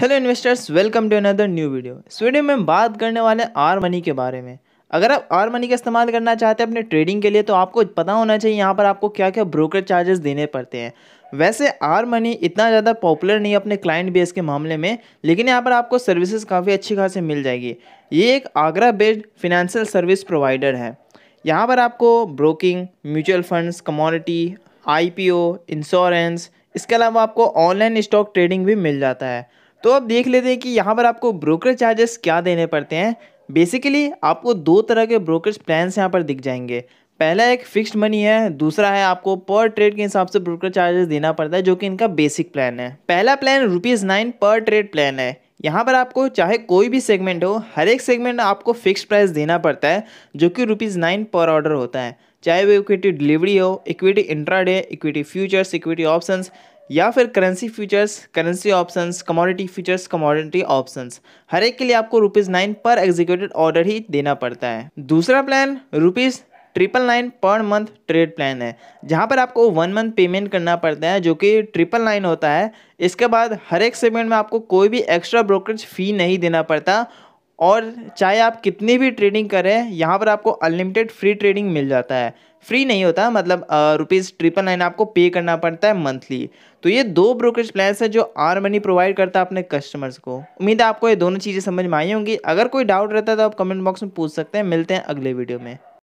hello investors welcome to another new video इस वीडियो में बात करने वाले आर मनी के बारे में अगर आप आर मनी का इस्तेमाल करना चाहते हैं अपने ट्रेडिंग के लिए तो आपको पता होना चाहिए यहाँ पर आपको क्या क्या ब्रोकर चार्जेस देने पड़ते हैं वैसे आर मनी इतना ज़्यादा पॉपुलर नहीं है अपने क्लाइंट बेस के मामले में लेकिन यहाँ पर आपको सर्विसेज काफ़ी अच्छी खासी मिल जाएगी ये एक Agra based financial service provider है यहाँ पर आपको ब्रोकिंग म्यूचुअल फंड्स कमोडिटी आई इंश्योरेंस इसके अलावा आपको ऑनलाइन स्टॉक ट्रेडिंग भी मिल जाता है तो अब देख लेते हैं कि यहाँ पर आपको ब्रोकर चार्जेस क्या देने पड़ते हैं बेसिकली आपको दो तरह के ब्रोकरेज प्लान्स यहाँ पर दिख जाएंगे पहला एक फिक्स्ड मनी है दूसरा है आपको पर ट्रेड के हिसाब से ब्रोकर चार्जेस देना पड़ता है जो कि इनका बेसिक प्लान है पहला plan rupees nine per trade plan है यहाँ पर आपको चाहे कोई भी सेगमेंट हो हर एक सेगमेंट आपको फिक्स प्राइस देना पड़ता है जो कि रुपीज़ नाइन पर ऑर्डर होता है चाहे वो इक्विटी डिलीवरी हो equity intraday equity futures equity options या फिर currency futures currency options commodity futures commodity options हर एक के लिए आपको rupees nine per executive order ही देना पड़ता है दूसरा plan rupees triple nine per month trade plan है जहाँ पर आपको वन मंथ पेमेंट करना पड़ता है जो कि ट्रिपल नाइन होता है इसके बाद हर एक सेगमेंट में आपको कोई भी एक्स्ट्रा ब्रोकरेज फ़ी नहीं देना पड़ता और चाहे आप कितनी भी ट्रेडिंग करें यहाँ पर आपको अनलिमिटेड फ्री ट्रेडिंग मिल जाता है फ्री नहीं होता मतलब रुपीज़ ट्रिपल नाइन आपको पे करना पड़ता है मंथली तो ये दो ब्रोकरेज प्लान्स है जो आर मनी प्रोवाइड करता है अपने कस्टमर्स को उम्मीद है आपको ये दोनों चीज़ें समझ में आई होंगी अगर कोई डाउट रहता है तो आप कमेंट बॉक्स में पूछ सकते हैं मिलते हैं अगले वीडियो में